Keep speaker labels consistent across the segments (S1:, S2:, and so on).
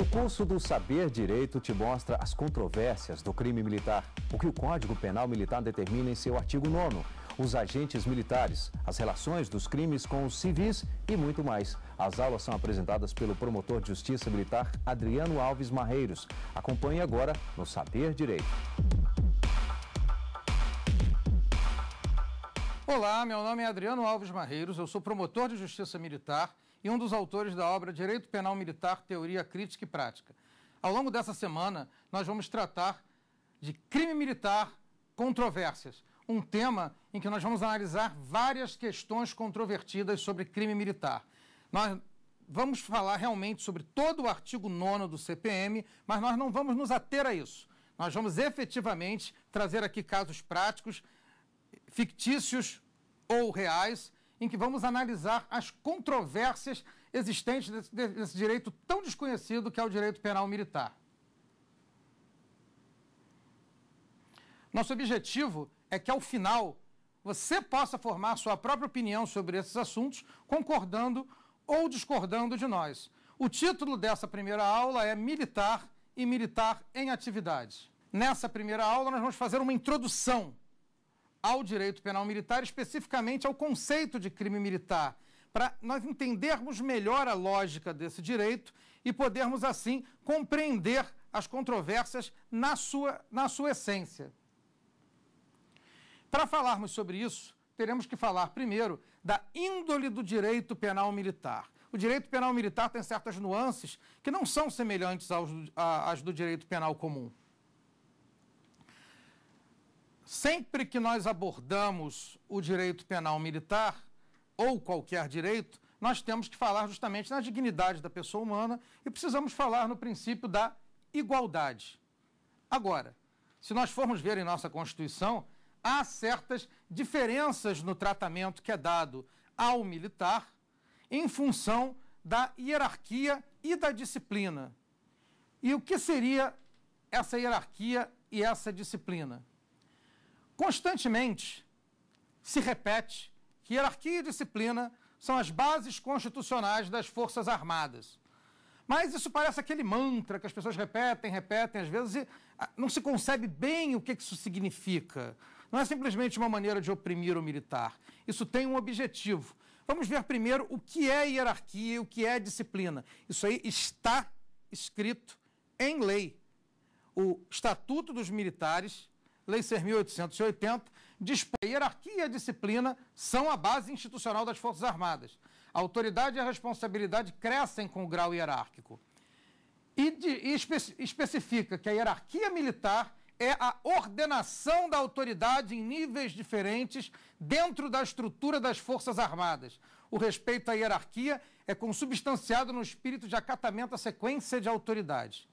S1: O curso do Saber Direito te mostra as controvérsias do crime militar, o que o Código Penal Militar determina em seu artigo 9, os agentes militares, as relações dos crimes com os civis e muito mais. As aulas são apresentadas pelo promotor de justiça militar Adriano Alves Marreiros. Acompanhe agora no Saber Direito. Olá, meu nome é Adriano Alves Marreiros, eu sou promotor de justiça militar e um dos autores da obra Direito Penal Militar, Teoria Crítica e Prática. Ao longo dessa semana, nós vamos tratar de crime militar, controvérsias, um tema em que nós vamos analisar várias questões controvertidas sobre crime militar. Nós vamos falar realmente sobre todo o artigo 9 do CPM, mas nós não vamos nos ater a isso. Nós vamos efetivamente trazer aqui casos práticos, fictícios ou reais, em que vamos analisar as controvérsias existentes desse, desse direito tão desconhecido que é o direito penal militar. Nosso objetivo é que, ao final, você possa formar sua própria opinião sobre esses assuntos, concordando ou discordando de nós. O título dessa primeira aula é Militar e Militar em Atividade. Nessa primeira aula, nós vamos fazer uma introdução ao direito penal militar, especificamente ao conceito de crime militar, para nós entendermos melhor a lógica desse direito e podermos, assim, compreender as controvérsias na sua, na sua essência. Para falarmos sobre isso, teremos que falar primeiro da índole do direito penal militar. O direito penal militar tem certas nuances que não são semelhantes às do direito penal comum. Sempre que nós abordamos o direito penal militar, ou qualquer direito, nós temos que falar justamente na dignidade da pessoa humana e precisamos falar no princípio da igualdade. Agora, se nós formos ver em nossa Constituição, há certas diferenças no tratamento que é dado ao militar em função da hierarquia e da disciplina. E o que seria essa hierarquia e essa disciplina? Constantemente se repete que hierarquia e disciplina são as bases constitucionais das Forças Armadas. Mas isso parece aquele mantra que as pessoas repetem, repetem às vezes e ah, não se concebe bem o que isso significa. Não é simplesmente uma maneira de oprimir o militar. Isso tem um objetivo. Vamos ver primeiro o que é hierarquia e o que é disciplina. Isso aí está escrito em lei. O Estatuto dos Militares Lei 6.880, dispõe que a hierarquia e a disciplina são a base institucional das Forças Armadas. A autoridade e a responsabilidade crescem com o grau hierárquico. E, de, e espe, especifica que a hierarquia militar é a ordenação da autoridade em níveis diferentes dentro da estrutura das Forças Armadas. O respeito à hierarquia é consubstanciado no espírito de acatamento à sequência de autoridades.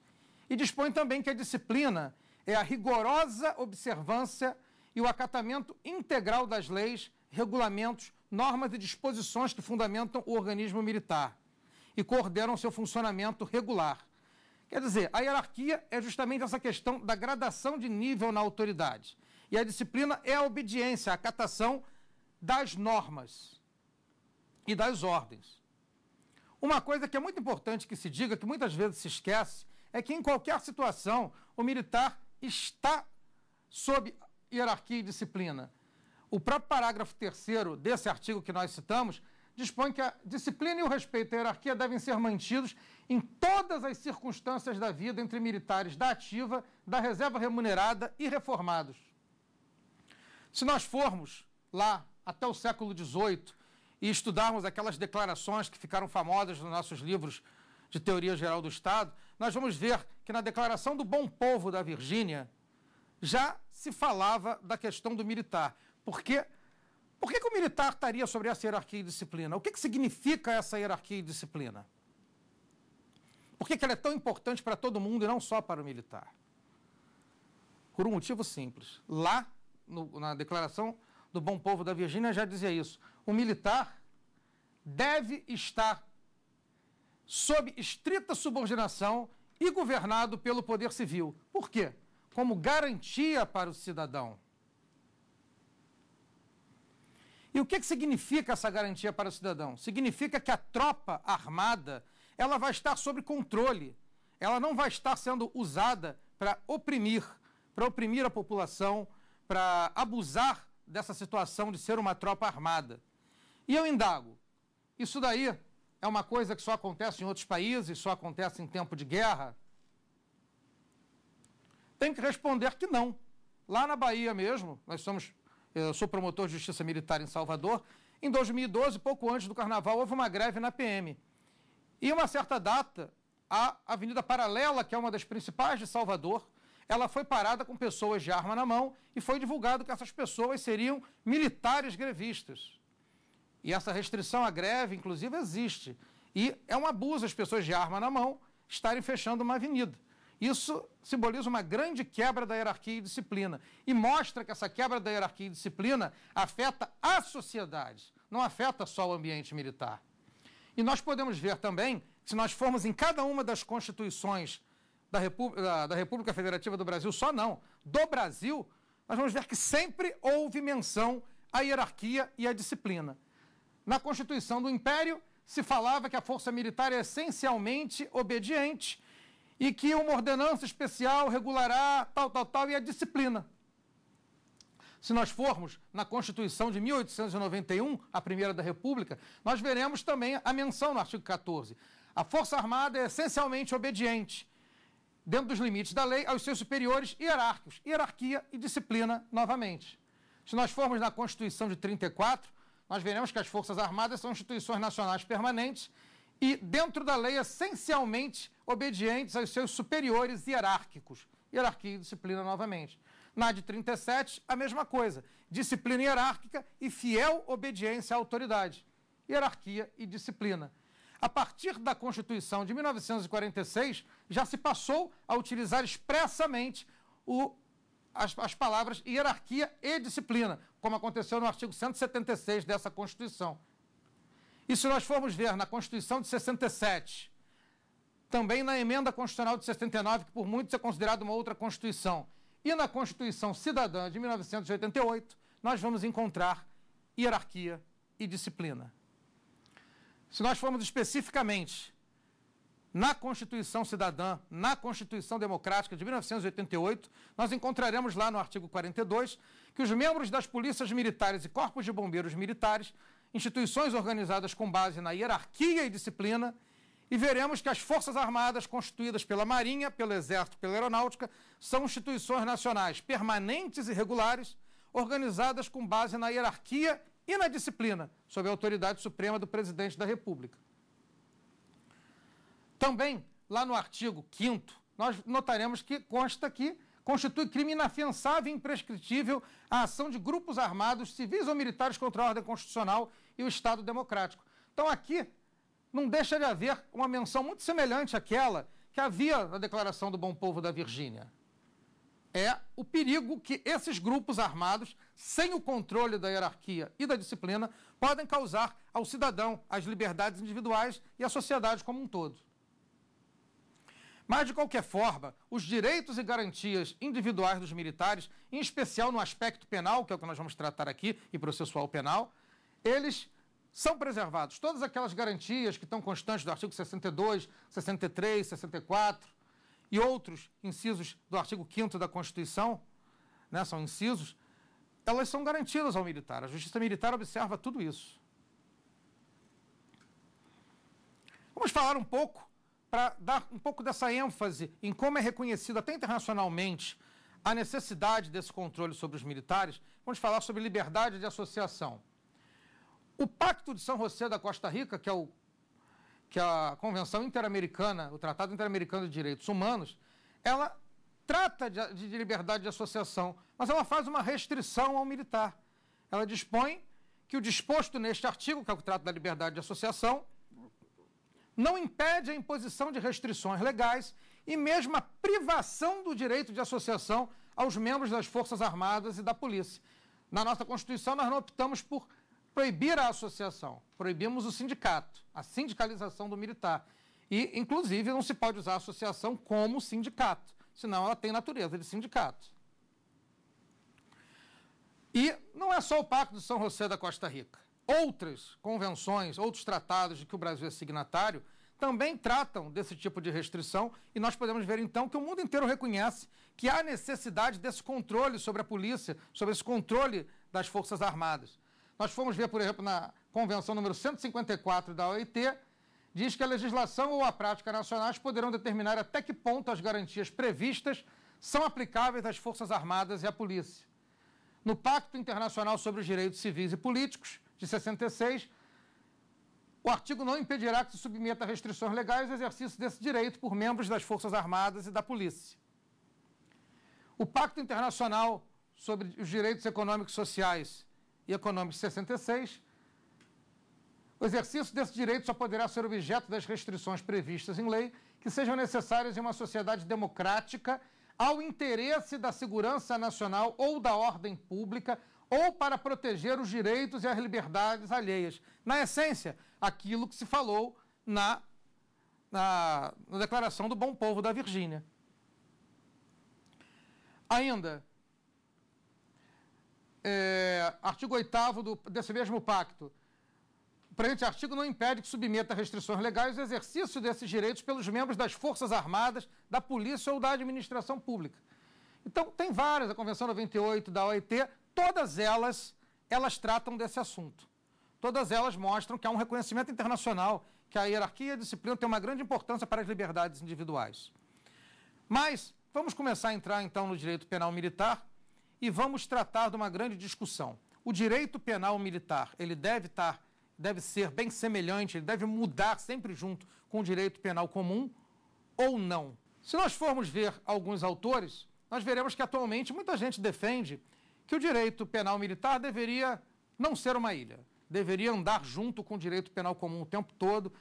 S1: E dispõe também que a disciplina é a rigorosa observância e o acatamento integral das leis, regulamentos, normas e disposições que fundamentam o organismo militar e coordenam seu funcionamento regular. Quer dizer, a hierarquia é justamente essa questão da gradação de nível na autoridade. E a disciplina é a obediência, a acatação das normas e das ordens. Uma coisa que é muito importante que se diga, que muitas vezes se esquece, é que em qualquer situação o militar está sob hierarquia e disciplina. O próprio parágrafo 3 desse artigo que nós citamos dispõe que a disciplina e o respeito à hierarquia devem ser mantidos em todas as circunstâncias da vida entre militares da ativa, da reserva remunerada e reformados. Se nós formos lá até o século XVIII e estudarmos aquelas declarações que ficaram famosas nos nossos livros de Teoria Geral do Estado, nós vamos ver que na Declaração do Bom Povo da Virgínia já se falava da questão do militar. Por quê? Por que, que o militar estaria sobre essa hierarquia e disciplina? O que, que significa essa hierarquia e disciplina? Por que, que ela é tão importante para todo mundo e não só para o militar? Por um motivo simples. Lá, no, na declaração do bom povo da Virgínia, já dizia isso. O militar deve estar sob estrita subordinação e governado pelo poder civil. Por quê? Como garantia para o cidadão. E o que, que significa essa garantia para o cidadão? Significa que a tropa armada ela vai estar sob controle. Ela não vai estar sendo usada para oprimir, para oprimir a população, para abusar dessa situação de ser uma tropa armada. E eu indago, isso daí é uma coisa que só acontece em outros países, só acontece em tempo de guerra? Tem que responder que não. Lá na Bahia mesmo, nós somos, eu sou promotor de justiça militar em Salvador, em 2012, pouco antes do carnaval, houve uma greve na PM. E uma certa data, a Avenida Paralela, que é uma das principais de Salvador, ela foi parada com pessoas de arma na mão e foi divulgado que essas pessoas seriam militares grevistas. E essa restrição à greve, inclusive, existe. E é um abuso as pessoas de arma na mão estarem fechando uma avenida. Isso simboliza uma grande quebra da hierarquia e disciplina e mostra que essa quebra da hierarquia e disciplina afeta a sociedade, não afeta só o ambiente militar. E nós podemos ver também se nós formos em cada uma das constituições da, da, da República Federativa do Brasil, só não, do Brasil, nós vamos ver que sempre houve menção à hierarquia e à disciplina. Na constituição do Império se falava que a força militar é essencialmente obediente e que uma ordenança especial regulará tal, tal, tal e a disciplina. Se nós formos na Constituição de 1891, a primeira da República, nós veremos também a menção no artigo 14. A Força Armada é essencialmente obediente, dentro dos limites da lei, aos seus superiores hierárquicos. Hierarquia e disciplina, novamente. Se nós formos na Constituição de 34, nós veremos que as Forças Armadas são instituições nacionais permanentes e, dentro da lei, essencialmente obedientes aos seus superiores hierárquicos. Hierarquia e disciplina novamente. Na de 37, a mesma coisa. Disciplina hierárquica e fiel obediência à autoridade. Hierarquia e disciplina. A partir da Constituição de 1946, já se passou a utilizar expressamente o, as, as palavras hierarquia e disciplina, como aconteceu no artigo 176 dessa Constituição. E se nós formos ver na Constituição de 67, também na emenda constitucional de 69, que por muitos é considerada uma outra Constituição, e na Constituição Cidadã de 1988, nós vamos encontrar hierarquia e disciplina. Se nós formos especificamente na Constituição Cidadã, na Constituição Democrática de 1988, nós encontraremos lá no artigo 42 que os membros das polícias militares e corpos de bombeiros militares, instituições organizadas com base na hierarquia e disciplina, e veremos que as Forças Armadas, constituídas pela Marinha, pelo Exército, pela Aeronáutica, são instituições nacionais permanentes e regulares, organizadas com base na hierarquia e na disciplina, sob a autoridade suprema do presidente da República. Também, lá no artigo 5 nós notaremos que consta que constitui crime inafiançável e imprescritível a ação de grupos armados, civis ou militares contra a ordem constitucional e o Estado democrático. Então, aqui, não deixa de haver uma menção muito semelhante àquela que havia na Declaração do Bom Povo da Virgínia. É o perigo que esses grupos armados, sem o controle da hierarquia e da disciplina, podem causar ao cidadão, às liberdades individuais e à sociedade como um todo. Mas, de qualquer forma, os direitos e garantias individuais dos militares, em especial no aspecto penal, que é o que nós vamos tratar aqui, e processual penal, eles são preservados. Todas aquelas garantias que estão constantes do artigo 62, 63, 64 e outros incisos do artigo 5 da Constituição, né, são incisos, elas são garantidas ao militar. A Justiça Militar observa tudo isso. Vamos falar um pouco para dar um pouco dessa ênfase em como é reconhecida até internacionalmente a necessidade desse controle sobre os militares, vamos falar sobre liberdade de associação. O Pacto de São José da Costa Rica, que é o que a Convenção Interamericana, o Tratado Interamericano de Direitos Humanos, ela trata de, de, liberdade de associação, mas ela faz uma restrição ao militar. Ela dispõe que o disposto neste artigo, que é o que trata da liberdade de associação, não impede a imposição de restrições legais e mesmo a privação do direito de associação aos membros das Forças Armadas e da Polícia. Na nossa Constituição, nós não optamos por proibir a associação, proibimos o sindicato, a sindicalização do militar. E, inclusive, não se pode usar a associação como sindicato, senão ela tem natureza de sindicato. E não é só o Pacto de São José da Costa Rica outras convenções, outros tratados de que o Brasil é signatário, também tratam desse tipo de restrição e nós podemos ver então que o mundo inteiro reconhece que há necessidade desse controle sobre a polícia, sobre esse controle das Forças Armadas. Nós fomos ver, por exemplo, na Convenção número 154 da OIT, diz que a legislação ou a prática nacionais poderão determinar até que ponto as garantias previstas são aplicáveis às Forças Armadas e à polícia. No Pacto Internacional sobre os Direitos Civis e Políticos, de 66, o artigo não impedirá que se submeta a restrições legais o exercício desse direito por membros das Forças Armadas e da Polícia. O Pacto Internacional sobre os Direitos Econômicos, Sociais e Econômicos de 66, o exercício desse direito só poderá ser objeto das restrições previstas em lei que sejam necessárias em uma sociedade democrática ao interesse da segurança nacional ou da ordem pública ou para proteger os direitos e as liberdades alheias. Na essência, aquilo que se falou na, na, na Declaração do Bom Povo da Virgínia. Ainda, é, artigo 8 desse mesmo pacto. O presente artigo não impede que submeta a restrições legais o exercício desses direitos pelos membros das Forças Armadas, da Polícia ou da Administração Pública. Então, tem várias, a Convenção 98 da OIT todas elas, elas tratam desse assunto. Todas elas mostram que há um reconhecimento internacional que a hierarquia e a disciplina têm uma grande importância para as liberdades individuais. Mas vamos começar a entrar então no direito penal militar e vamos tratar de uma grande discussão. O direito penal militar, ele deve estar deve ser bem semelhante, ele deve mudar sempre junto com o direito penal comum ou não. Se nós formos ver alguns autores, nós veremos que atualmente muita gente defende que o direito penal militar deveria não ser uma ilha, deveria andar junto com o direito penal comum o tempo todo,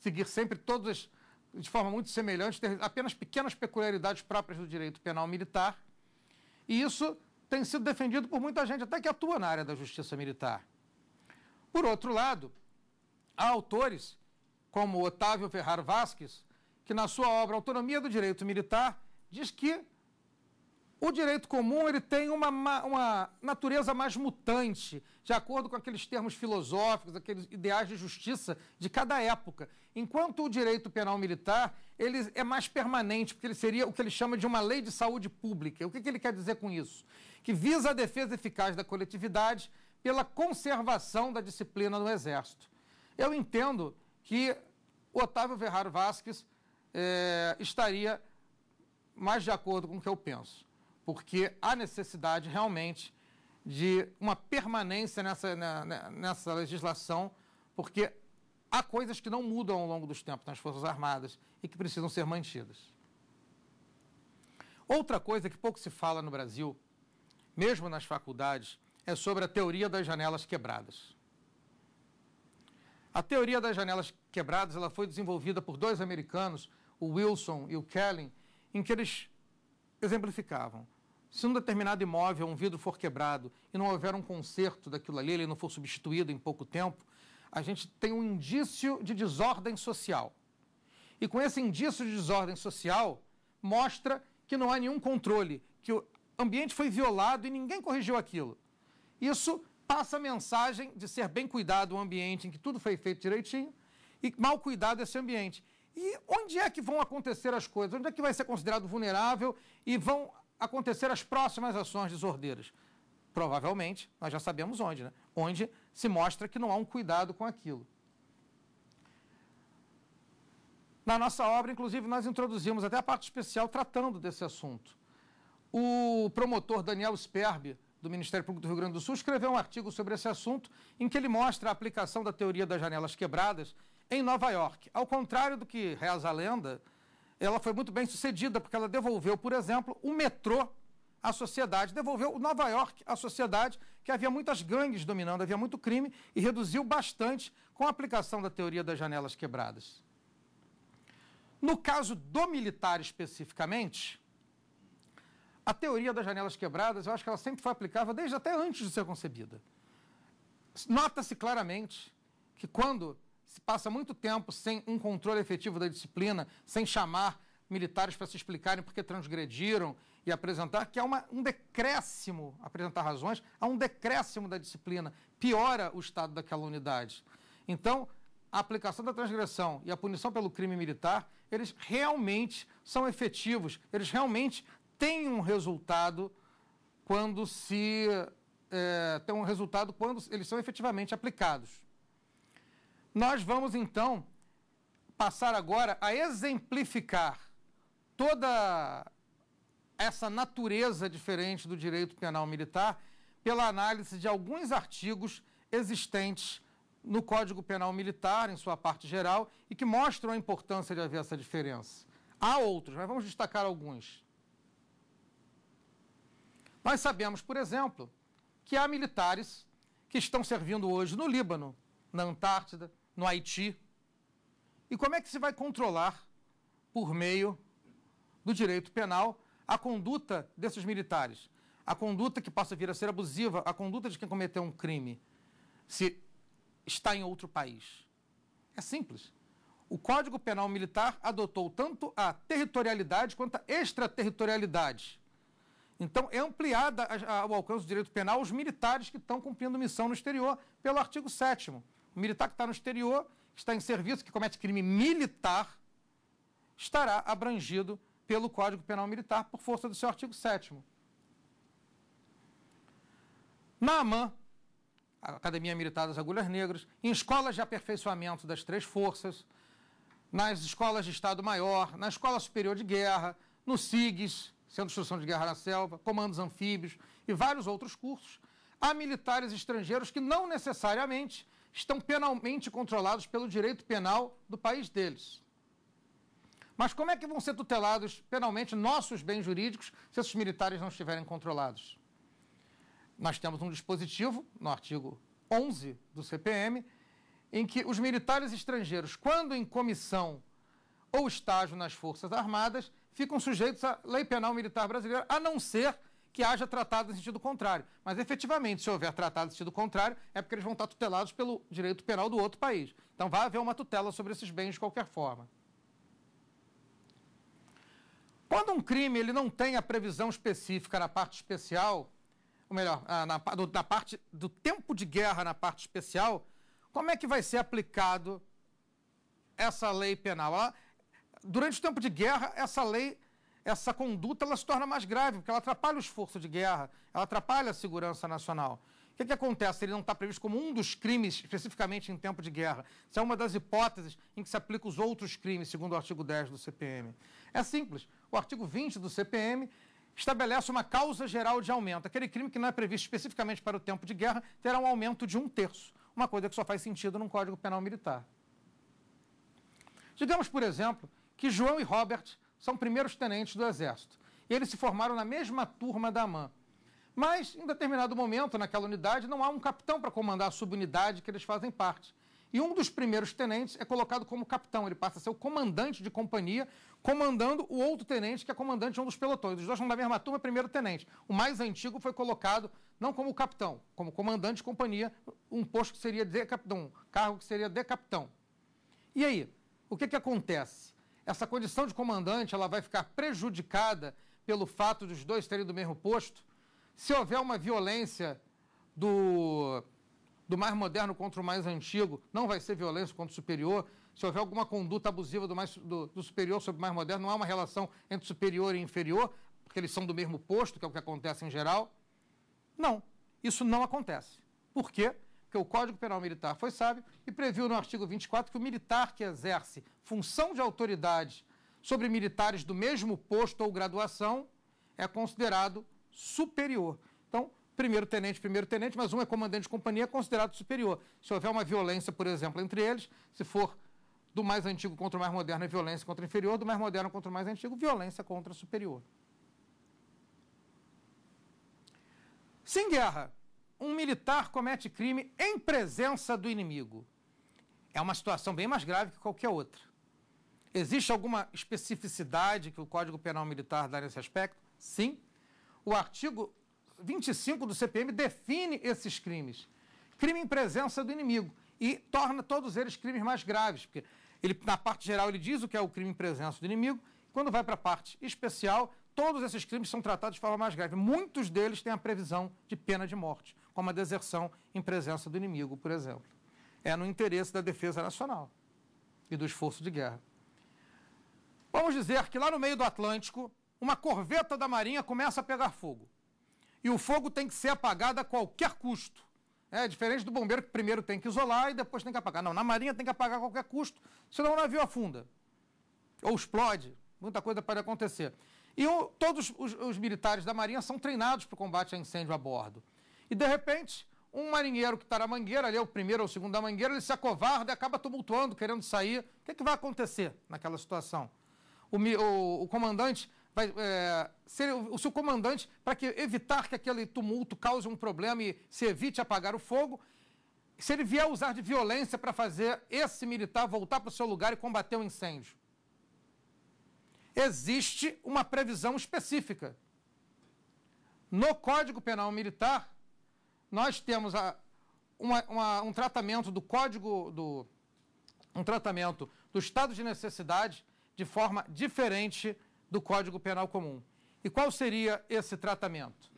S1: seguir sempre todas de forma muito semelhante, ter apenas pequenas peculiaridades próprias do direito penal militar. E isso tem sido defendido por muita gente, até que atua na área da justiça militar. Por outro lado, há autores, como Otávio Ferrar Vasques, que na sua obra Autonomia do Direito Militar diz que o direito comum ele tem uma, uma natureza mais mutante, de acordo com aqueles termos filosóficos, aqueles ideais de justiça de cada época. Enquanto o direito penal militar ele é mais permanente, porque ele seria o que ele chama de uma lei de saúde pública. O que, que ele quer dizer com isso? Que visa a defesa eficaz da coletividade pela conservação da disciplina no Exército. Eu entendo que Otávio Ferraro Vasquez eh, estaria mais de acordo com o que eu penso porque há necessidade realmente de uma permanência nessa, nessa legislação, porque há coisas que não mudam ao longo dos tempos nas Forças Armadas e que precisam ser mantidas. Outra coisa que pouco se fala no Brasil, mesmo nas faculdades, é sobre a teoria das janelas quebradas. A teoria das janelas quebradas ela foi desenvolvida por dois americanos, o Wilson e o Kelly, em que eles exemplificavam se um determinado imóvel, um vidro for quebrado e não houver um conserto daquilo ali, ele não for substituído em pouco tempo, a gente tem um indício de desordem social. E com esse indício de desordem social, mostra que não há nenhum controle, que o ambiente foi violado e ninguém corrigiu aquilo. Isso passa a mensagem de ser bem cuidado o ambiente em que tudo foi feito direitinho e mal cuidado esse ambiente. E onde é que vão acontecer as coisas? Onde é que vai ser considerado vulnerável e vão acontecer as próximas ações desordeiras? Provavelmente, nós já sabemos onde, né? Onde se mostra que não há um cuidado com aquilo. Na nossa obra, inclusive, nós introduzimos até a parte especial tratando desse assunto. O promotor Daniel Sperbi, do Ministério Público do Rio Grande do Sul, escreveu um artigo sobre esse assunto em que ele mostra a aplicação da teoria das janelas quebradas em Nova York. Ao contrário do que reza a lenda, ela foi muito bem sucedida, porque ela devolveu, por exemplo, o metrô à sociedade, devolveu Nova York à sociedade, que havia muitas gangues dominando, havia muito crime, e reduziu bastante com a aplicação da teoria das janelas quebradas. No caso do militar especificamente, a teoria das janelas quebradas, eu acho que ela sempre foi aplicável desde até antes de ser concebida. Nota-se claramente que quando se passa muito tempo sem um controle efetivo da disciplina, sem chamar militares para se explicarem porque transgrediram e apresentar, que é uma, um decréscimo, apresentar razões, há é um decréscimo da disciplina, piora o estado daquela unidade. Então, a aplicação da transgressão e a punição pelo crime militar, eles realmente são efetivos, eles realmente têm um resultado quando se. É, eh, têm um resultado quando eles são efetivamente aplicados. Nós vamos então passar agora a exemplificar toda essa natureza diferente do direito penal militar pela análise de alguns artigos existentes no Código Penal Militar, em sua parte geral, e que mostram a importância de haver essa diferença. Há outros, mas vamos destacar alguns. Nós sabemos, por exemplo, que há militares que estão servindo hoje no Líbano, na Antártida, no Haiti? E como é que se vai controlar, por meio do direito penal, a conduta desses militares? A conduta que possa vir a ser abusiva, a conduta de quem cometeu um crime, se está em outro país? É simples. O Código Penal Militar adotou tanto a territorialidade quanto a extraterritorialidade. Então, é ampliada o alcance do direito penal aos militares que estão cumprindo missão no exterior pelo artigo 7 o militar que está no exterior, que está em serviço, que comete crime militar, estará abrangido pelo Código Penal Militar por força do seu artigo 7. Na AMAN, Academia Militar das Agulhas Negras, em escolas de aperfeiçoamento das três forças, nas escolas de Estado Maior, na Escola Superior de Guerra, no SIGS, Centro de Instrução de Guerra na Selva, Comandos Anfíbios e vários outros cursos, há militares estrangeiros que não necessariamente estão penalmente controlados pelo direito penal do país deles. Mas como é que vão ser tutelados penalmente nossos bens jurídicos se esses militares não estiverem controlados? Nós temos um dispositivo, no artigo 11 do CPM, em que os militares estrangeiros, quando em comissão ou estágio nas Forças Armadas, ficam sujeitos à lei penal militar brasileira, a não ser que haja tratado no sentido contrário. Mas efetivamente, se houver tratado no sentido contrário, é porque eles vão estar tutelados pelo direito penal do outro país. Então vai haver uma tutela sobre esses bens de qualquer forma. Quando um crime ele não tem a previsão específica na parte especial, ou melhor, ah, na, do, na parte do tempo de guerra na parte especial, como é que vai ser aplicado essa lei penal? Ela, durante o tempo de guerra, essa lei essa conduta ela se torna mais grave, porque ela atrapalha o esforço de guerra, ela atrapalha a segurança nacional. O que, que acontece? Ele não está previsto como um dos crimes, especificamente em tempo de guerra. Isso é uma das hipóteses em que se aplicam os outros crimes, segundo o artigo 10 do CPM. É simples. O artigo 20 do CPM estabelece uma causa geral de aumento. Aquele crime que não é previsto especificamente para o tempo de guerra terá um aumento de um terço. Uma coisa que só faz sentido num Código Penal Militar. Digamos, por exemplo, que João e Robert são primeiros tenentes do Exército. Eles se formaram na mesma turma da AMAN. Mas, em determinado momento, naquela unidade, não há um capitão para comandar a subunidade que eles fazem parte. E um dos primeiros tenentes é colocado como capitão. Ele passa a ser o comandante de companhia, comandando o outro tenente, que é comandante de um dos pelotões. Os dois são da mesma turma, é primeiro tenente. O mais antigo foi colocado não como capitão, como comandante de companhia, um posto que seria de capitão, um cargo que seria de capitão. E aí, o que, que acontece? Essa condição de comandante ela vai ficar prejudicada pelo fato dos dois terem do mesmo posto. Se houver uma violência do, do mais moderno contra o mais antigo, não vai ser violência contra o superior. Se houver alguma conduta abusiva do, mais, do, do superior sobre o mais moderno, não há uma relação entre superior e inferior, porque eles são do mesmo posto, que é o que acontece em geral. Não, isso não acontece. Por quê? porque o Código Penal Militar foi sábio e previu no artigo 24 que o militar que exerce função de autoridade sobre militares do mesmo posto ou graduação é considerado superior. Então, primeiro tenente, primeiro tenente, mas um é comandante de companhia, é considerado superior. Se houver uma violência, por exemplo, entre eles, se for do mais antigo contra o mais moderno é violência contra o inferior, do mais moderno contra o mais antigo, violência contra o superior. Sem guerra, um militar comete crime em presença do inimigo. É uma situação bem mais grave que qualquer outra. Existe alguma especificidade que o Código Penal Militar dá nesse aspecto? Sim. O artigo 25 do CPM define esses crimes. Crime em presença do inimigo e torna todos eles crimes mais graves, porque ele na parte geral ele diz o que é o crime em presença do inimigo, quando vai para a parte especial, todos esses crimes são tratados de forma mais grave. Muitos deles têm a previsão de pena de morte a uma deserção em presença do inimigo, por exemplo. É no interesse da defesa nacional e do esforço de guerra. Vamos dizer que lá no meio do Atlântico, uma corveta da Marinha começa a pegar fogo. E o fogo tem que ser apagado a qualquer custo. É diferente do bombeiro que primeiro tem que isolar e depois tem que apagar. Não, na Marinha tem que apagar a qualquer custo, senão o navio afunda. Ou explode. Muita coisa pode acontecer. E o, todos os, os militares da Marinha são treinados para o combate a incêndio a bordo. E de repente, um marinheiro que está na mangueira, ali é o primeiro ou o segundo da mangueira, ele se acovarda e acaba tumultuando, querendo sair. O que, é que vai acontecer naquela situação? O, o, o comandante vai. É, ser, o, seu comandante, para que, evitar que aquele tumulto cause um problema e se evite apagar o fogo, se ele vier usar de violência para fazer esse militar voltar para o seu lugar e combater o um incêndio. Existe uma previsão específica. No Código Penal Militar, nós temos a, uma, uma, um tratamento do código do um tratamento do estado de necessidade de forma diferente do Código Penal Comum. E qual seria esse tratamento?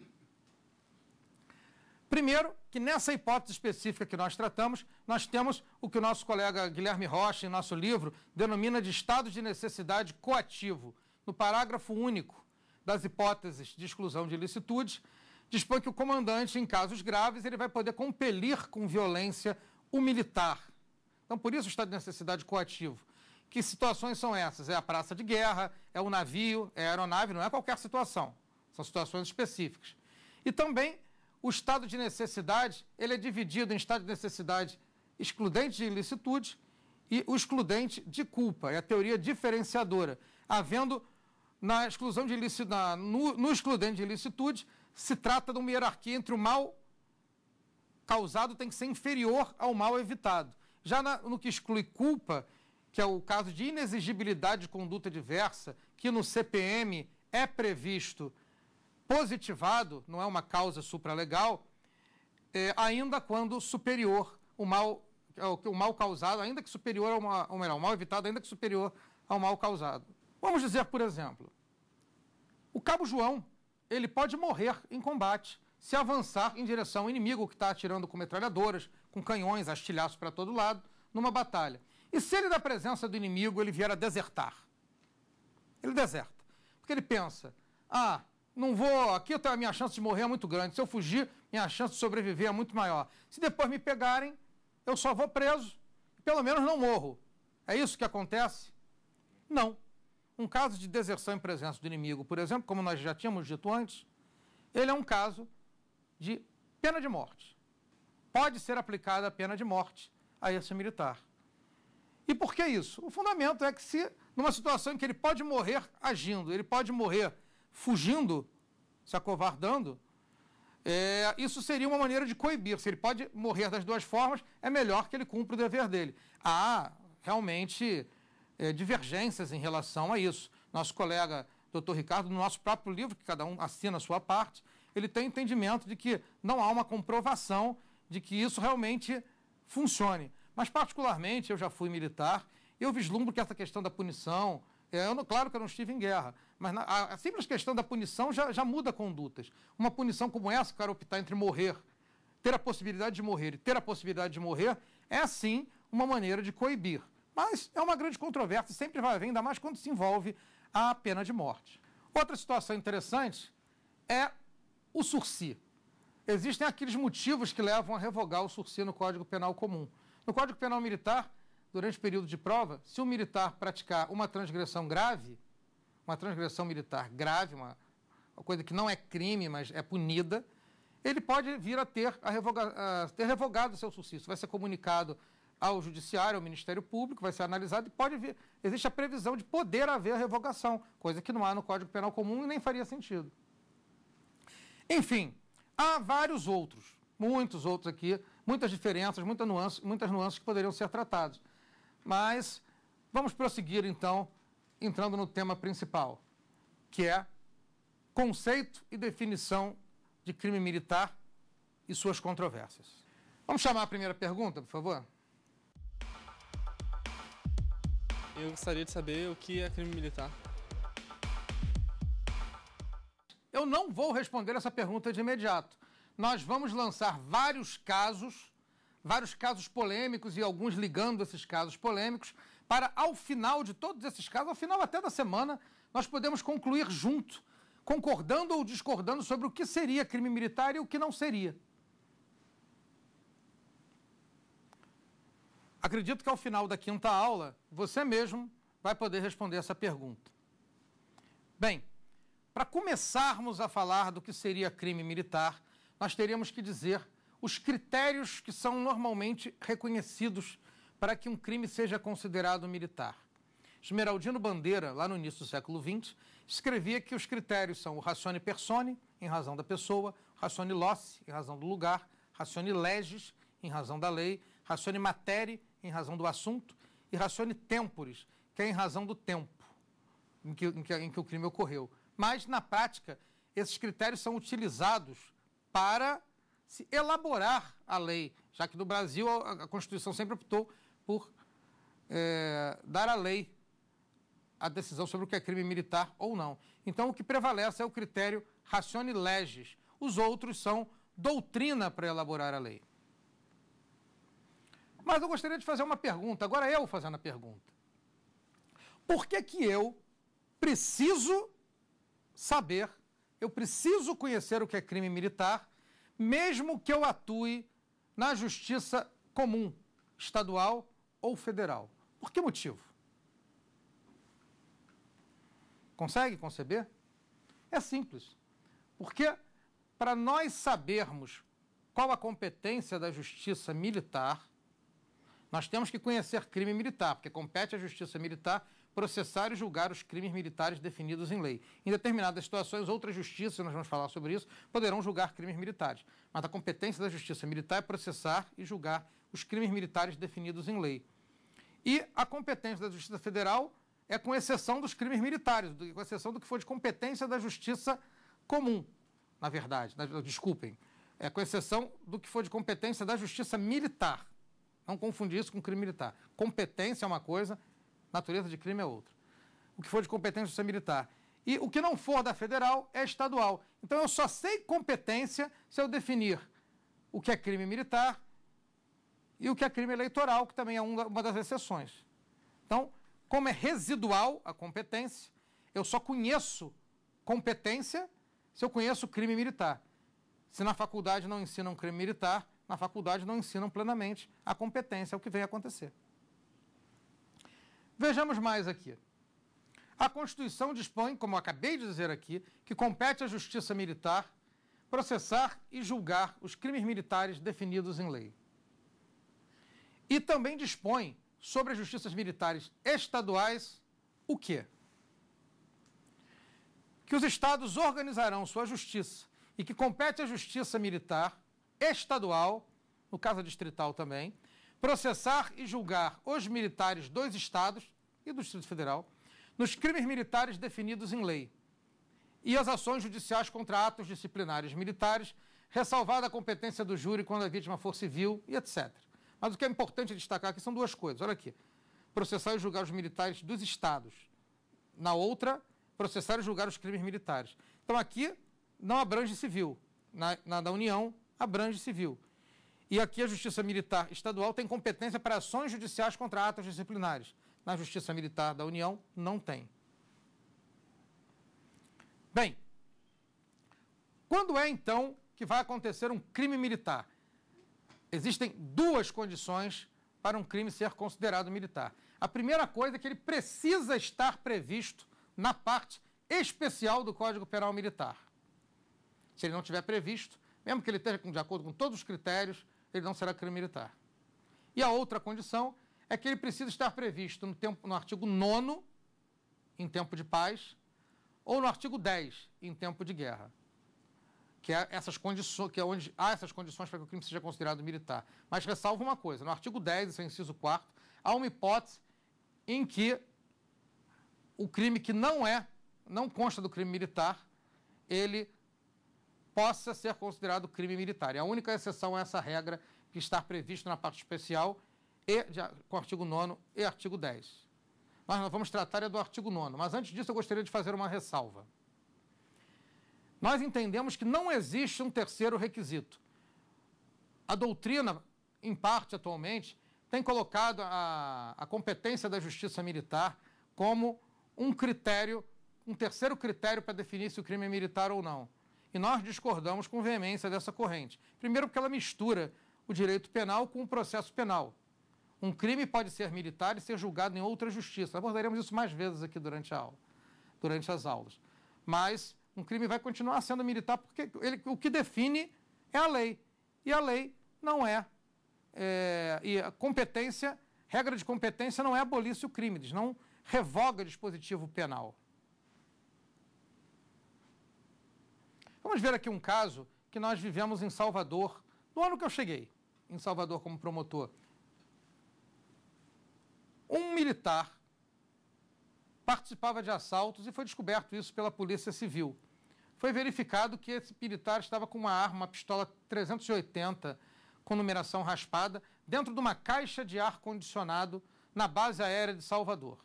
S1: Primeiro, que nessa hipótese específica que nós tratamos, nós temos o que o nosso colega Guilherme Rocha, em nosso livro, denomina de estado de necessidade coativo. No parágrafo único das hipóteses de exclusão de ilicitude. Dispõe que o comandante, em casos graves, ele vai poder compelir com violência o militar. Então, por isso o estado de necessidade coativo. Que situações são essas? É a praça de guerra, é o navio, é a aeronave, não é qualquer situação. São situações específicas. E também o estado de necessidade, ele é dividido em estado de necessidade excludente de ilicitude e o excludente de culpa. É a teoria diferenciadora, havendo na exclusão de ilici... na... No... no excludente de ilicitude se trata de uma hierarquia entre o mal causado tem que ser inferior ao mal evitado. Já na, no que exclui culpa, que é o caso de inexigibilidade de conduta diversa, que no CPM é previsto positivado, não é uma causa supralegal, é, ainda quando superior o mal, é, o mal causado, ainda que superior ao mal, ou melhor, o mal evitado, ainda que superior ao mal causado. Vamos dizer, por exemplo, o Cabo João, ele pode morrer em combate se avançar em direção ao inimigo que está atirando com metralhadoras, com canhões, astilhaços para todo lado, numa batalha. E se ele, da presença do inimigo, ele vier a desertar? Ele deserta. Porque ele pensa: ah, não vou, aqui a minha chance de morrer é muito grande. Se eu fugir, minha chance de sobreviver é muito maior. Se depois me pegarem, eu só vou preso. Pelo menos não morro. É isso que acontece? Não. Um caso de deserção em presença do inimigo, por exemplo, como nós já tínhamos dito antes, ele é um caso de pena de morte. Pode ser aplicada a pena de morte a esse militar. E por que isso? O fundamento é que se numa situação em que ele pode morrer agindo, ele pode morrer fugindo, se acovardando, é, isso seria uma maneira de coibir. Se ele pode morrer das duas formas, é melhor que ele cumpra o dever dele. Há realmente é, divergências em relação a isso. Nosso colega doutor Ricardo, no nosso próprio livro, que cada um assina a sua parte, ele tem entendimento de que não há uma comprovação de que isso realmente funcione. Mas, particularmente, eu já fui militar, eu vislumbro que essa questão da punição, eh, eu não, claro que eu não estive em guerra, mas na, a, a, simples questão da punição já, já muda condutas. Uma punição como essa, o cara optar entre morrer, ter a possibilidade de morrer e ter a possibilidade de morrer, é sim uma maneira de coibir. Mas é uma grande controvérsia, sempre vai haver, ainda mais quando se envolve a pena de morte. Outra situação interessante é o sursi. Existem aqueles motivos que levam a revogar o sursi no Código Penal Comum. No Código Penal Militar, durante o período de prova, se o um militar praticar uma transgressão grave, uma transgressão militar grave, uma, uma, coisa que não é crime, mas é punida, ele pode vir a ter, a revoga, a ter revogado o seu sursi. Isso vai ser comunicado ao Judiciário, ao Ministério Público, vai ser analisado e pode vir. Existe a previsão de poder haver revogação, coisa que não há no Código Penal Comum e nem faria sentido. Enfim, há vários outros, muitos outros aqui, muitas diferenças, muita nuance, muitas nuances que poderiam ser tratadas. Mas vamos prosseguir então, entrando no tema principal, que é conceito e definição de crime militar e suas controvérsias. Vamos chamar a primeira pergunta, por favor? eu gostaria de saber o que é crime militar. Eu não vou responder essa pergunta de imediato. Nós vamos lançar vários casos, vários casos polêmicos e alguns ligando esses casos polêmicos, para ao final de todos esses casos, ao final até da semana, nós podemos concluir junto, concordando ou discordando sobre o que seria crime militar e o que não seria. Acredito que ao final da quinta aula, você mesmo vai poder responder essa pergunta. Bem, para começarmos a falar do que seria crime militar, nós teríamos que dizer os critérios que são normalmente reconhecidos para que um crime seja considerado militar. Esmeraldino Bandeira, lá no início do século XX, escrevia que os critérios são o ratione persone, em razão da pessoa, ratione loci, em razão do lugar, ratione legis, em razão da lei, ratione materi, em razão do assunto, e ratione temporis, que é em razão do tempo em que, em que, em que o crime ocorreu. Mas, na prática, esses critérios são utilizados para se elaborar a lei, já que no Brasil a, Constituição sempre optou por é, dar à lei a decisão sobre o que é crime militar ou não. Então, o que prevalece é o critério ratione leges. Os outros são doutrina para elaborar a lei. Mas eu gostaria de fazer uma pergunta, agora eu fazendo a pergunta. Por que que eu preciso saber, eu preciso conhecer o que é crime militar, mesmo que eu atue na justiça comum, estadual ou federal? Por que motivo? Consegue conceber? É simples. Porque para nós sabermos qual a competência da justiça militar, nós temos que conhecer crime militar, porque compete à Justiça Militar processar e julgar os crimes militares definidos em lei. Em determinadas situações, outras justiças, nós vamos falar sobre isso, poderão julgar crimes militares. Mas a competência da Justiça Militar é processar e julgar os crimes militares definidos em lei. E a competência da Justiça Federal é com exceção dos crimes militares, com exceção do que for de competência da Justiça Comum, na verdade, desculpem, é com exceção do que for de competência da Justiça Militar. Não confundir isso com crime militar. Competência é uma coisa, natureza de crime é outra. O que for de competência é militar. E o que não for da federal é estadual. Então eu só sei competência se eu definir o que é crime militar e o que é crime eleitoral, que também é uma das exceções. Então, como é residual a competência, eu só conheço competência se eu conheço crime militar. Se na faculdade não ensinam crime militar, na faculdade não ensinam plenamente a competência, é o que vem acontecer. Vejamos mais aqui. A Constituição dispõe, como acabei de dizer aqui, que compete à Justiça Militar processar e julgar os crimes militares definidos em lei. E também dispõe sobre as justiças militares estaduais o quê? Que os estados organizarão sua justiça e que compete à justiça militar estadual, no caso distrital também, processar e julgar os militares dos estados e do Distrito Federal nos crimes militares definidos em lei e as ações judiciais contra atos disciplinares militares, ressalvada a competência do júri quando a vítima for civil e etc. Mas o que é importante destacar aqui são duas coisas. Olha aqui. Processar e julgar os militares dos estados. Na outra, processar e julgar os crimes militares. Então aqui não abrange civil. Na, na, na União, abrange civil. E aqui a Justiça Militar Estadual tem competência para ações judiciais contra atos disciplinares. Na Justiça Militar da União, não tem. Bem, quando é então que vai acontecer um crime militar? Existem duas condições para um crime ser considerado militar. A primeira coisa é que ele precisa estar previsto na parte especial do Código Penal Militar. Se ele não tiver previsto, mesmo que ele esteja de acordo com todos os critérios, ele não será crime militar. E a outra condição é que ele precisa estar previsto no, tempo, no artigo 9, em tempo de paz, ou no artigo 10, em tempo de guerra. Que é, essas condições, que é onde há essas condições para que o crime seja considerado militar. Mas ressalvo uma coisa: no artigo 10, esse é o inciso 4, há uma hipótese em que o crime que não é, não consta do crime militar, ele possa ser considerado crime militar. E a única exceção a é essa regra que está prevista na parte especial e de, com o artigo 9 e artigo 10. Mas nós vamos tratar é do artigo 9. Mas antes disso, eu gostaria de fazer uma ressalva. Nós entendemos que não existe um terceiro requisito. A doutrina, em parte atualmente, tem colocado a, a competência da justiça militar como um critério, um terceiro critério para definir se o crime é militar ou não. E nós discordamos com veemência dessa corrente. Primeiro, porque ela mistura o direito penal com o processo penal. Um crime pode ser militar e ser julgado em outra justiça. Abordaremos isso mais vezes aqui durante a aula, durante as aulas. Mas um crime vai continuar sendo militar porque ele, o que define é a lei. E a lei não é, é e a competência, regra de competência não é abolir-se o crime, diz, não revoga dispositivo penal. Vamos ver aqui um caso que nós vivemos em Salvador, no ano que eu cheguei em Salvador como promotor. Um militar participava de assaltos e foi descoberto isso pela Polícia Civil. Foi verificado que esse militar estava com uma arma, uma pistola 380 com numeração raspada, dentro de uma caixa de ar condicionado na base aérea de Salvador.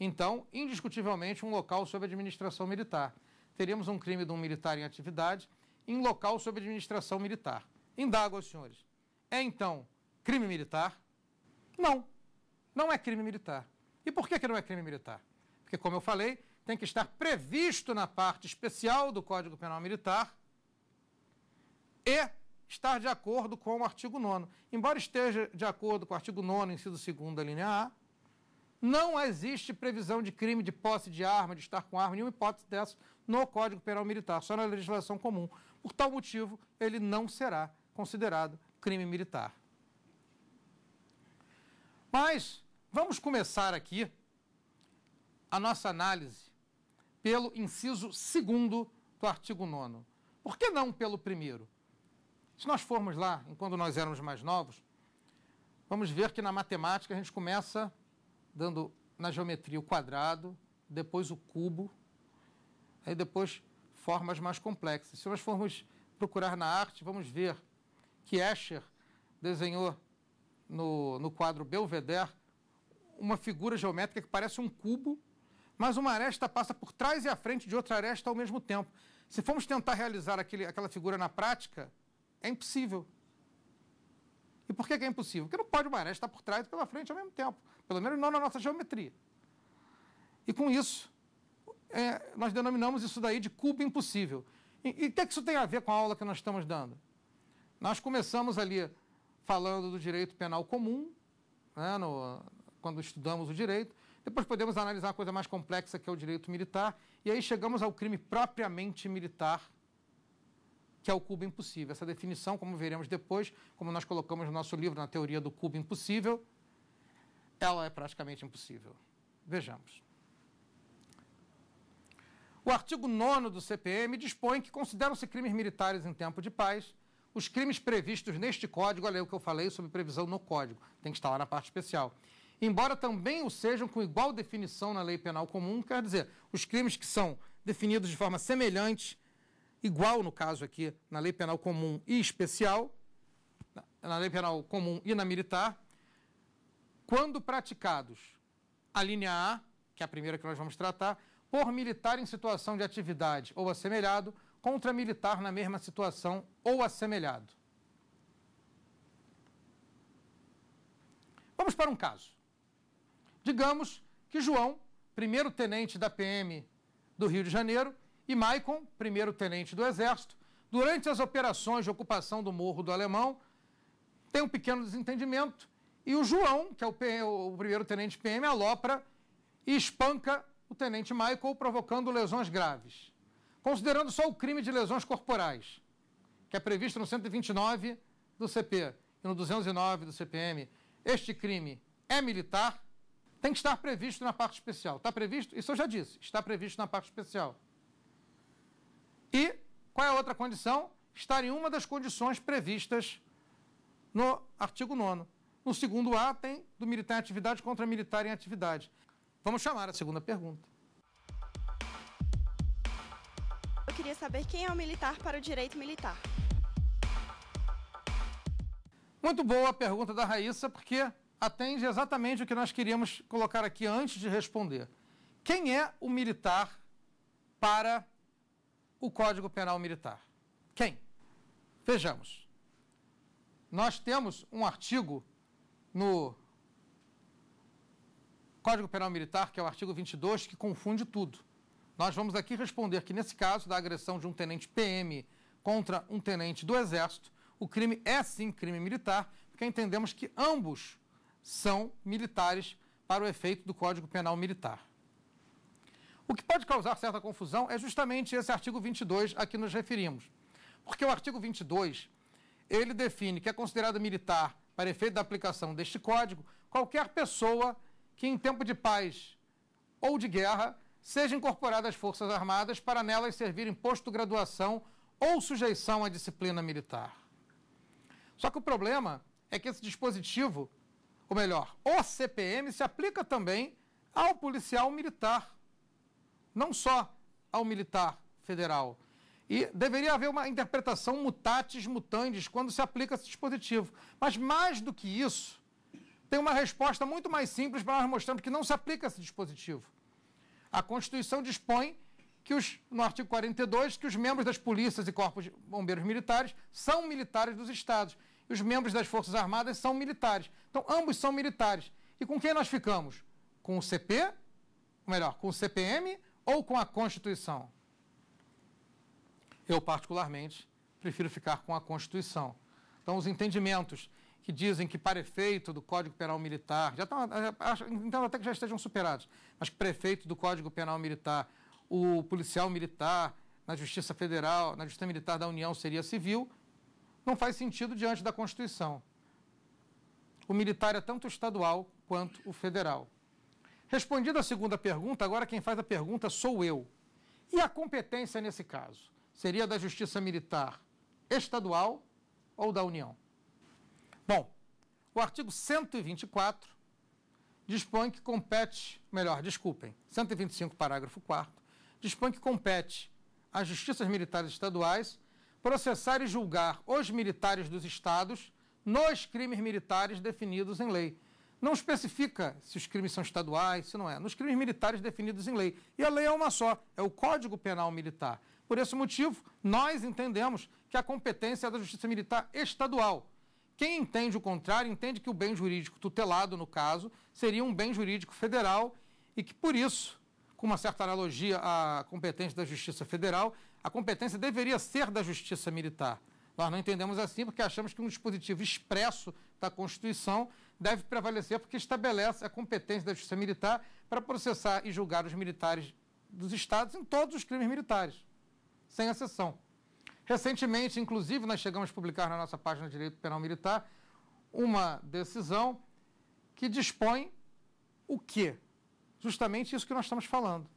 S1: Então, indiscutivelmente, um local sob administração militar teríamos um crime de um militar em atividade em local sob administração militar. Indago aos senhores. É então crime militar? Não. Não é crime militar. E por que, que não é crime militar? Porque, como eu falei, tem que estar previsto na parte especial do Código Penal Militar e estar de acordo com o artigo 9. Embora esteja de acordo com o artigo 9, inciso 2 linha A, não existe previsão de crime de posse de arma, de estar com arma, nenhuma hipótese dessa no Código Penal Militar, só na legislação comum. Por tal motivo, ele não será considerado crime militar. Mas vamos começar aqui a nossa análise pelo inciso 2 do artigo 9. Por que não pelo primeiro? Se nós formos lá, enquanto nós éramos mais novos, vamos ver que na matemática a gente começa dando na geometria o quadrado, depois o cubo, aí depois formas mais complexas. Se nós formos procurar na arte, vamos ver que Escher desenhou no, no quadro Belvedere uma figura geométrica que parece um cubo, mas uma aresta passa por trás e à frente de outra aresta ao mesmo tempo. Se formos tentar realizar aquele, aquela figura na prática, é impossível. E por que é impossível? Porque não pode uma aresta estar por trás e pela frente ao mesmo tempo pelo menos não na nossa geometria. E com isso, é, nós denominamos isso daí de cubo impossível. E o que, é que isso tem a ver com a aula que nós estamos dando? Nós começamos ali falando do direito penal comum, né, no, quando estudamos o direito, depois podemos analisar uma coisa mais complexa que é o direito militar, e aí chegamos ao crime propriamente militar, que é o cubo impossível. Essa definição, como veremos depois, como nós colocamos no nosso livro, na teoria do cubo impossível, ela é praticamente impossível. Vejamos. O artigo 9 do CPM dispõe que consideram-se crimes militares em tempo de paz os crimes previstos neste código, olha aí o que eu falei sobre previsão no código, tem que estar lá na parte especial. Embora também o sejam com igual definição na lei penal comum, quer dizer, os crimes que são definidos de forma semelhante, igual no caso aqui na lei penal comum e especial, na lei penal comum e na militar, quando praticados. A linha A, que é a primeira que nós vamos tratar, por militar em situação de atividade ou assemelhado, contra militar na mesma situação ou assemelhado. Vamos para um caso. Digamos que João, primeiro tenente da PM do Rio de Janeiro, e Maicon, primeiro tenente do Exército, durante as operações de ocupação do Morro do Alemão, tem um pequeno desentendimento e o João, que é o, PM, o primeiro tenente PM, alopra e espanca o tenente Michael, provocando lesões graves. Considerando só o crime de lesões corporais, que é previsto no 129 do CP e no 209 do CPM, este crime é militar, tem que estar previsto na parte especial. Está previsto? Isso eu já disse, está previsto na parte especial. E qual é a outra condição? Estar em uma das condições previstas no artigo 9 no segundo A, tem do militar em atividade contra militar em atividade. Vamos chamar a segunda pergunta. Eu queria saber quem é o militar para o direito militar. Muito boa a pergunta da Raíssa, porque atende exatamente o que nós queríamos colocar aqui antes de responder. Quem é o militar para o Código Penal Militar? Quem? Vejamos. Nós temos um artigo no Código Penal Militar, que é o artigo 22, que confunde tudo. Nós vamos aqui responder que, nesse caso da agressão de um tenente PM contra um tenente do Exército, o crime é sim crime militar, porque entendemos que ambos são militares para o efeito do Código Penal Militar. O que pode causar certa confusão é justamente esse artigo 22 a que nos referimos. Porque o artigo 22, ele define que é considerado militar para efeito da aplicação deste código, qualquer pessoa que, em tempo de paz ou de guerra, seja incorporada às Forças Armadas para nelas em posto graduação ou sujeição à disciplina militar. Só que o problema é que esse dispositivo, ou melhor, o CPM, se aplica também ao policial militar, não só ao militar federal. E deveria haver uma interpretação mutatis mutandis quando se aplica esse dispositivo. Mas mais do que isso, tem uma resposta muito mais simples para nós mostrando que não se aplica esse dispositivo. A Constituição dispõe que os, no artigo 42, que os membros das polícias e corpos de bombeiros militares são militares dos estados. E os membros das Forças Armadas são militares. Então, ambos são militares. E com quem nós ficamos? Com o CP? Ou melhor, com o CPM ou com a Constituição? Eu, particularmente, prefiro ficar com a Constituição. Então, os entendimentos que dizem que, para efeito do Código Penal Militar, já estão, então até que já estejam superados, mas que, para efeito do Código Penal Militar, o policial militar na Justiça Federal, na Justiça Militar da União seria civil, não faz sentido diante da Constituição. O militar é tanto estadual quanto o federal. Respondida a segunda pergunta, agora quem faz a pergunta sou eu. E a competência nesse caso? seria da Justiça Militar Estadual ou da União? Bom, o artigo 124 dispõe que compete, melhor, desculpem, 125, parágrafo 4 dispõe que compete às justiças militares estaduais processar e julgar os militares dos estados nos crimes militares definidos em lei. Não especifica se os crimes são estaduais, se não é. Nos crimes militares definidos em lei. E a lei é uma só, é o Código Penal Militar. Por esse motivo, nós entendemos que a competência é da Justiça Militar Estadual. Quem entende o contrário entende que o bem jurídico tutelado, no caso, seria um bem jurídico federal e que, por isso, com uma certa analogia à competência da Justiça Federal, a competência deveria ser da Justiça Militar. Nós não entendemos assim porque achamos que um dispositivo expresso da Constituição deve prevalecer porque estabelece a competência da Justiça Militar para processar e julgar os militares dos estados em todos os crimes militares sem exceção. Recentemente, inclusive, nós chegamos a publicar na nossa página de Direito Penal Militar uma decisão que dispõe o quê? Justamente isso que nós estamos falando.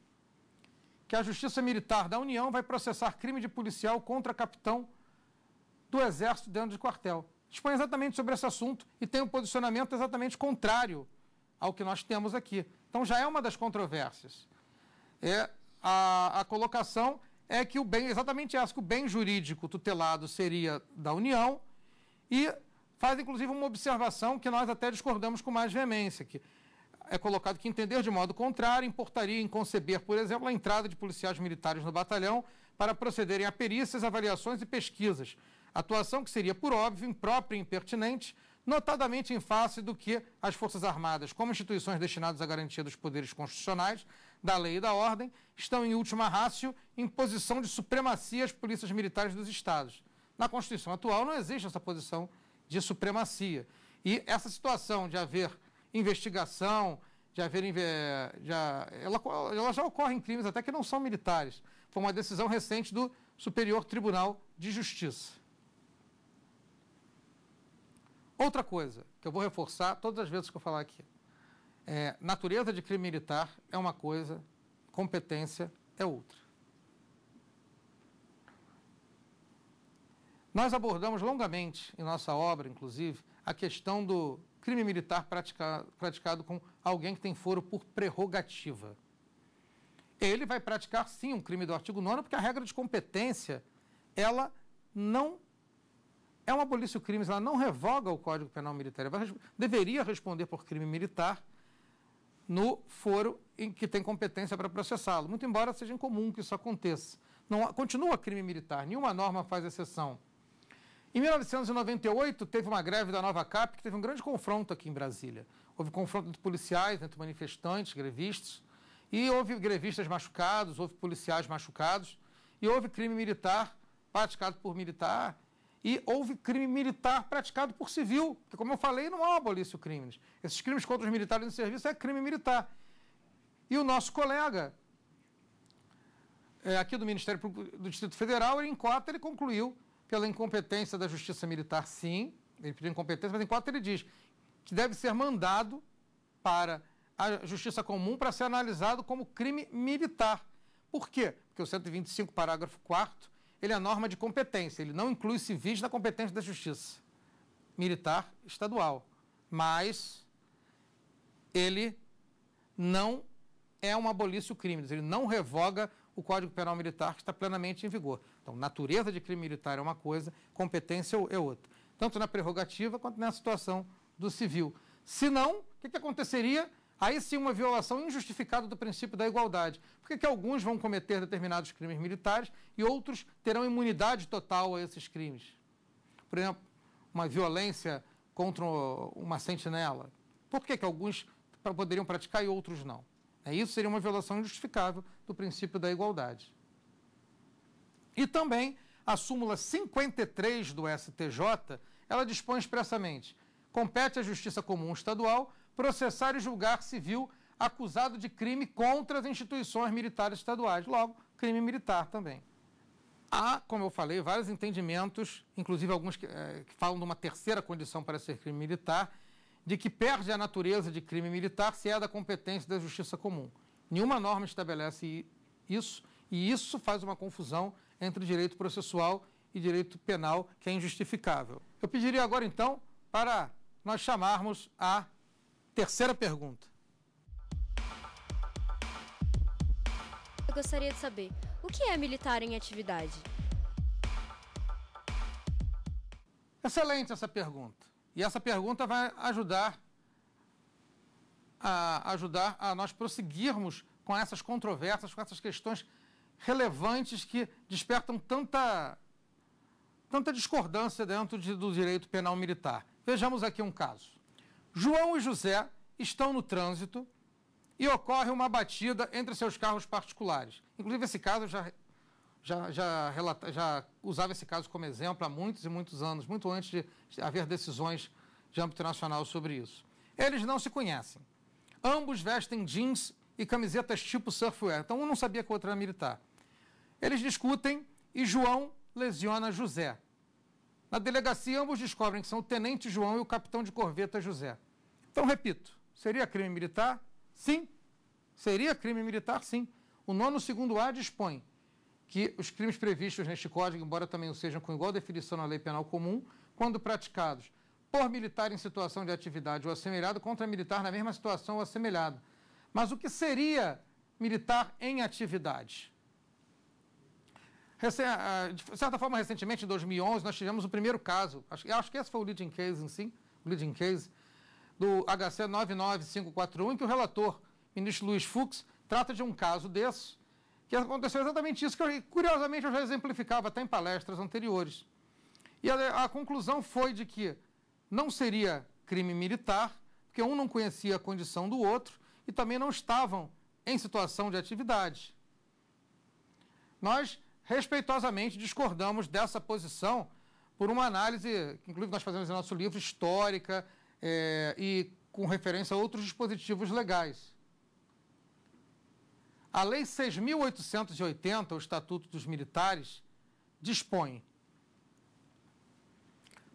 S1: Que a Justiça Militar da União vai processar crime de policial contra capitão do Exército dentro de quartel. Dispõe exatamente sobre esse assunto e tem um posicionamento exatamente contrário ao que nós temos aqui. Então já é uma das controvérsias. É a, a colocação é que o bem, exatamente essa, que o bem jurídico tutelado seria da União, e faz inclusive uma observação que nós até discordamos com mais veemência, que é colocado que entender de modo contrário importaria em conceber, por exemplo, a entrada de policiais militares no batalhão para procederem a perícias, avaliações e pesquisas, atuação que seria, por óbvio, imprópria e impertinente, notadamente em face do que as Forças Armadas, como instituições destinadas à garantia dos poderes constitucionais, da lei e da ordem, estão, em última rácio, em posição de supremacia às polícias militares dos estados. Na Constituição atual não existe essa posição de supremacia. E essa situação de haver investigação, de haver. já ela, ela já ocorre em crimes até que não são militares. Foi uma decisão recente do Superior Tribunal de Justiça. Outra coisa que eu vou reforçar todas as vezes que eu falar aqui. É, natureza de crime militar é uma coisa, competência é outra. Nós abordamos longamente, em nossa obra, inclusive, a questão do crime militar praticado, praticado com alguém que tem foro por prerrogativa. Ele vai praticar, sim, um crime do artigo 9, porque a regra de competência, ela não é uma polícia crimes, ela não revoga o Código Penal Militar, ela deveria responder por crime militar, no foro em que tem competência para processá-lo, muito embora seja incomum que isso aconteça. Não, continua crime militar, nenhuma norma faz exceção. Em 1998, teve uma greve da Nova CAP que teve um grande confronto aqui em Brasília. Houve confronto entre policiais, entre manifestantes, grevistas, e houve grevistas machucados, houve policiais machucados, e houve crime militar praticado por militar e houve crime militar praticado por civil, que como eu falei, não há abolício crimes. Esses crimes contra os militares no serviço é crime militar. E o nosso colega, é, aqui do Ministério Público do Distrito Federal, ele, em quatro, ele concluiu pela incompetência da Justiça Militar, sim, ele pediu incompetência, mas em quatro ele diz que deve ser mandado para a Justiça Comum para ser analisado como crime militar. Por quê? Porque o 125, parágrafo 4 ele é norma de competência, ele não inclui civis na competência da justiça militar estadual, mas ele não é um abolício crimes. ele não revoga o Código Penal Militar que está plenamente em vigor. Então, natureza de crime militar é uma coisa, competência é outra, tanto na prerrogativa quanto na situação do civil. Se não, o que aconteceria Aí sim uma violação injustificada do princípio da igualdade, porque que alguns vão cometer determinados crimes militares e outros terão imunidade total a esses crimes. Por exemplo, uma violência contra uma sentinela. Por que, que alguns poderiam praticar e outros não? É, isso seria uma violação injustificável do princípio da igualdade. E também a súmula 53 do STJ, ela dispõe expressamente: compete à Justiça Comum Estadual processar e julgar civil acusado de crime contra as instituições militares estaduais, logo, crime militar também. Há, como eu falei, vários entendimentos, inclusive alguns que, é, que falam de uma terceira condição para ser crime militar, de que perde a natureza de crime militar se é da competência da justiça comum. Nenhuma norma estabelece isso, e isso faz uma confusão entre direito processual e direito penal, que é injustificável. Eu pediria agora, então, para nós chamarmos a Terceira pergunta. Eu gostaria de saber o que é militar em atividade? Excelente essa pergunta. E essa pergunta vai ajudar a ajudar a nós prosseguirmos com essas controvérsias, com essas questões relevantes que despertam tanta tanta discordância dentro de, do direito penal militar. Vejamos aqui um caso. João e José estão no trânsito e ocorre uma batida entre seus carros particulares. Inclusive, esse caso já, já, já, relata, já usava esse caso como exemplo há muitos e muitos anos, muito antes de haver decisões de âmbito nacional sobre isso. Eles não se conhecem. Ambos vestem jeans e camisetas tipo surfwear. Então, um não sabia que o outro era militar. Eles discutem e João lesiona José. Na delegacia, ambos descobrem que são o tenente João e o capitão de corveta José. Então, repito, seria crime militar? Sim. Seria crime militar? Sim. O nono segundo A dispõe que os crimes previstos neste código, embora também o sejam com igual definição na lei penal comum, quando praticados por militar em situação de atividade ou assemelhado contra militar na mesma situação ou assemelhado. Mas o que seria militar em atividade? Ah, ah, de certa forma, recentemente, em 2011, nós tivemos o primeiro caso, acho, acho que esse foi o leading case em si, o leading case, do HC 99541, em que o relator, ministro Luiz Fux, trata de um caso desse, que aconteceu exatamente isso, que eu, curiosamente eu já exemplificava até em palestras anteriores. E a, a conclusão foi de que não seria crime militar, porque um não conhecia a condição do outro e também não estavam em situação de atividade. Nós, respeitosamente, discordamos dessa posição por uma análise, que inclusive nós fazemos em nosso livro, histórica, é, e com referência a outros dispositivos legais. A Lei 6.880, o Estatuto dos Militares, dispõe.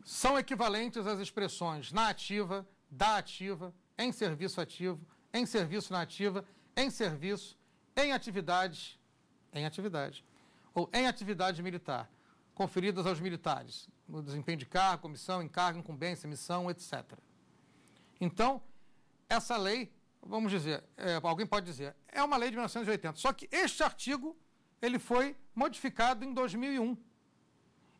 S1: São equivalentes as expressões na ativa, da ativa, em serviço ativo, em serviço na ativa, em serviço, em atividade, em atividade, ou em atividade militar, conferidas aos militares, no desempenho de cargo, comissão, encargo, incumbência, missão, etc. Então, essa lei, vamos dizer, é, alguém pode dizer, é uma lei de 1980. Só que este artigo ele foi modificado em 2001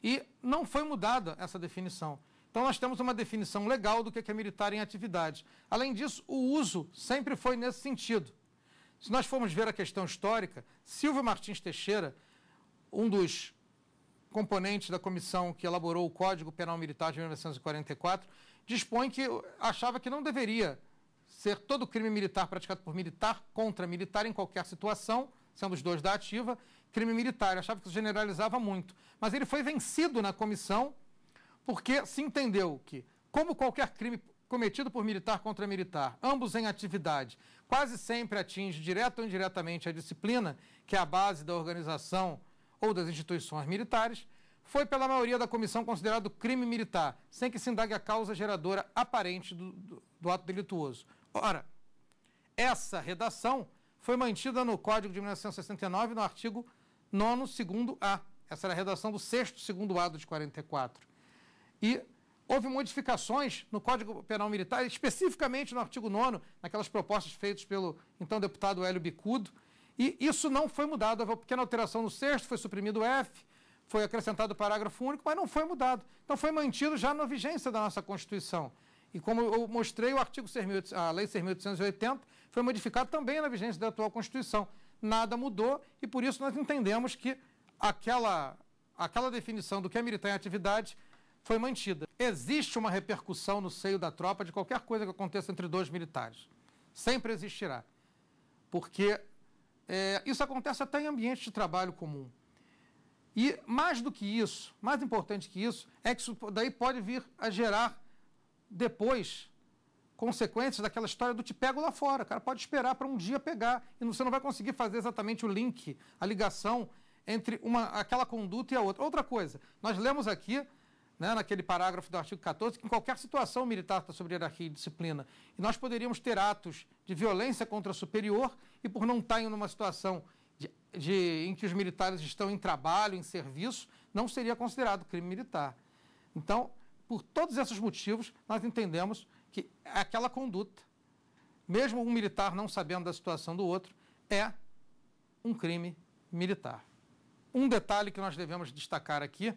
S1: e não foi mudada essa definição. Então, nós temos uma definição legal do que é militar em atividade. Além disso, o uso sempre foi nesse sentido. Se nós formos ver a questão histórica, Silvio Martins Teixeira, um dos componentes da comissão que elaborou o Código Penal Militar de 1944, dispõe que achava que não deveria ser todo crime militar praticado por militar contra militar em qualquer situação, sendo os dois da ativa, crime militar. Ele achava que isso generalizava muito. Mas ele foi vencido na comissão porque se entendeu que, como qualquer crime cometido por militar contra militar, ambos em atividade, quase sempre atinge direta ou indiretamente a disciplina, que é a base da organização ou das instituições militares, foi pela maioria da comissão considerado crime militar, sem que se indague a causa geradora aparente do, do, do ato delituoso. Ora, essa redação foi mantida no Código de 1969, no artigo 9, segundo A. Essa era a redação do 6 segundo A de 44. E houve modificações no Código Penal Militar, especificamente no artigo 9, naquelas propostas feitas pelo então deputado Hélio Bicudo, e isso não foi mudado. Houve uma pequena alteração no 6 foi suprimido o F, foi acrescentado o parágrafo único, mas não foi mudado. Então foi mantido já na vigência da nossa Constituição. E como eu mostrei, o artigo 6.800, a Lei 6.880 foi modificado também na vigência da atual Constituição. Nada mudou e por isso nós entendemos que aquela, aquela definição do que é militar em atividade foi mantida. Existe uma repercussão no seio da tropa de qualquer coisa que aconteça entre dois militares. Sempre existirá. Porque é, isso acontece até em ambientes de trabalho comum. E mais do que isso, mais importante que isso, é que isso daí pode vir a gerar depois consequências daquela história do te pego lá fora. O cara pode esperar para um dia pegar e você não vai conseguir fazer exatamente o link, a ligação entre uma, aquela conduta e a outra. Outra coisa, nós lemos aqui, né, naquele parágrafo do artigo 14, que em qualquer situação militar está sobre hierarquia e disciplina. E nós poderíamos ter atos de violência contra o superior e por não estar em uma situação de, em que os militares estão em trabalho, em serviço, não seria considerado crime militar. Então, por todos esses motivos, nós entendemos que aquela conduta, mesmo um militar não sabendo da situação do outro, é um crime militar. Um detalhe que nós devemos destacar aqui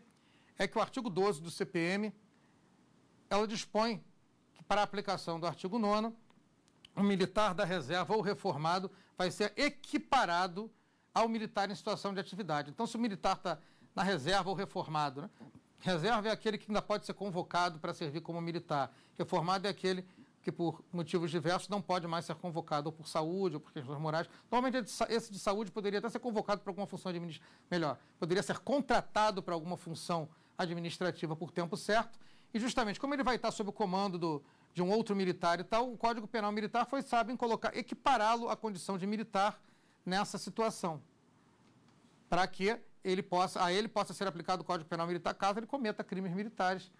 S1: é que o artigo 12 do CPM ela dispõe que para a aplicação do artigo 9 o militar da reserva ou reformado vai ser equiparado ao militar em situação de atividade. Então, se o militar está na reserva ou reformado, né? reserva é aquele que ainda pode ser convocado para servir como militar. Reformado é aquele que, por motivos diversos, não pode mais ser convocado, ou por saúde, ou por questões morais. Normalmente, esse de saúde poderia até ser convocado para alguma função administrativa, melhor, poderia ser contratado para alguma função administrativa por tempo certo. E, justamente, como ele vai estar tá sob o comando do, de um outro militar e tal, o Código Penal Militar foi sábio em colocar, equipará-lo à condição de militar nessa situação, para que ele possa, a ele possa ser aplicado o Código Penal Militar caso ele cometa crimes militares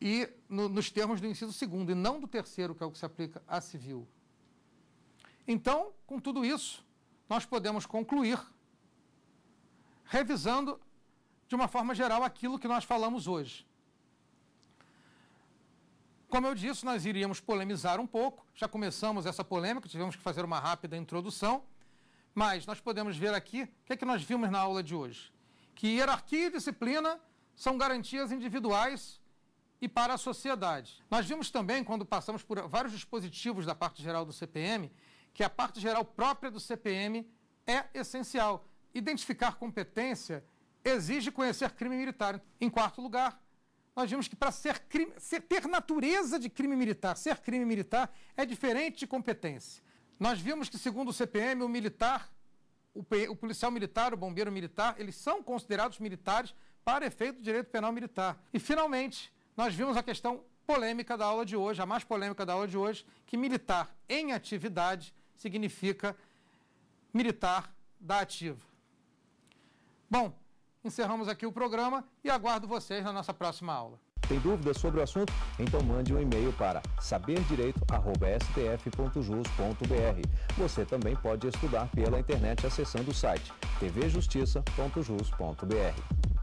S1: e no, nos termos do inciso segundo e não do terceiro, que é o que se aplica a civil. Então, com tudo isso, nós podemos concluir revisando de uma forma geral aquilo que nós falamos hoje. Como eu disse, nós iríamos polemizar um pouco, já começamos essa polêmica, tivemos que fazer uma rápida introdução, mas nós podemos ver aqui o que é que nós vimos na aula de hoje. Que hierarquia e disciplina são garantias individuais e para a sociedade. Nós vimos também, quando passamos por vários dispositivos da parte geral do CPM, que a parte geral própria do CPM é essencial. Identificar competência exige conhecer crime militar. Em quarto lugar, nós vimos que para ser, ser ter natureza de crime militar, ser crime militar, é diferente de competência. Nós vimos que, segundo o CPM, o militar, o, o policial militar, o bombeiro militar, eles são considerados militares para efeito do direito penal militar. E, finalmente, nós vimos a questão polêmica da aula de hoje, a mais polêmica da aula de hoje, que militar em atividade significa militar da ativa. Bom, Encerramos aqui o programa e aguardo vocês na nossa próxima aula. Tem dúvidas sobre o assunto? Então mande um e-mail para saberdireito.stf.jus.br. Você também pode estudar pela internet acessando o site tvjustiça.jus.br.